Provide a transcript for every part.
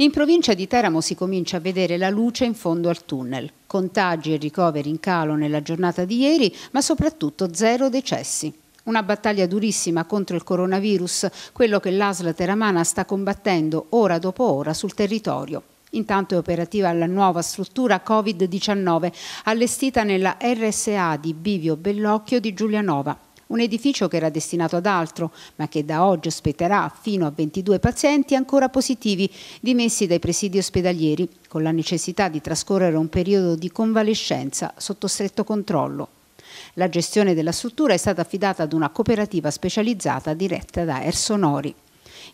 In provincia di Teramo si comincia a vedere la luce in fondo al tunnel. Contagi e ricoveri in calo nella giornata di ieri, ma soprattutto zero decessi. Una battaglia durissima contro il coronavirus, quello che l'ASL teramana sta combattendo ora dopo ora sul territorio. Intanto è operativa la nuova struttura Covid-19 allestita nella RSA di Bivio Bellocchio di Giulianova un edificio che era destinato ad altro, ma che da oggi ospiterà fino a 22 pazienti ancora positivi dimessi dai presidi ospedalieri, con la necessità di trascorrere un periodo di convalescenza sotto stretto controllo. La gestione della struttura è stata affidata ad una cooperativa specializzata diretta da Ersonori.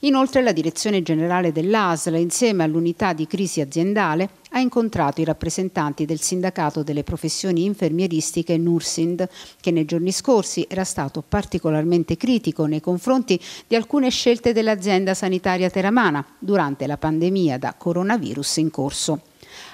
Inoltre la Direzione Generale dell'ASL, insieme all'Unità di Crisi Aziendale, ha incontrato i rappresentanti del Sindacato delle Professioni Infermieristiche Nursind, che nei giorni scorsi era stato particolarmente critico nei confronti di alcune scelte dell'azienda sanitaria teramana durante la pandemia da coronavirus in corso.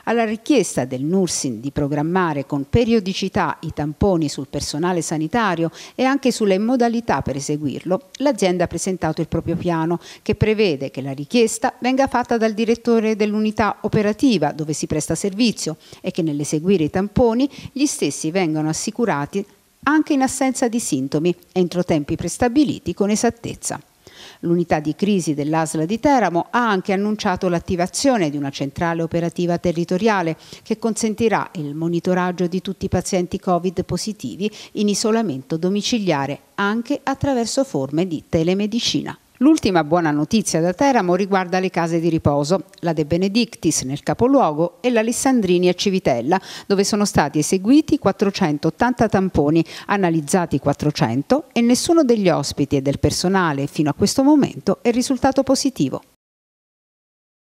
Alla richiesta del Nursin di programmare con periodicità i tamponi sul personale sanitario e anche sulle modalità per eseguirlo, l'azienda ha presentato il proprio piano che prevede che la richiesta venga fatta dal direttore dell'unità operativa dove si presta servizio e che nell'eseguire i tamponi gli stessi vengano assicurati anche in assenza di sintomi entro tempi prestabiliti con esattezza. L'unità di crisi dell'ASLA di Teramo ha anche annunciato l'attivazione di una centrale operativa territoriale che consentirà il monitoraggio di tutti i pazienti Covid positivi in isolamento domiciliare anche attraverso forme di telemedicina. L'ultima buona notizia da Teramo riguarda le case di riposo, la De Benedictis nel capoluogo e l'Alessandrini a Civitella, dove sono stati eseguiti 480 tamponi, analizzati 400 e nessuno degli ospiti e del personale fino a questo momento è risultato positivo.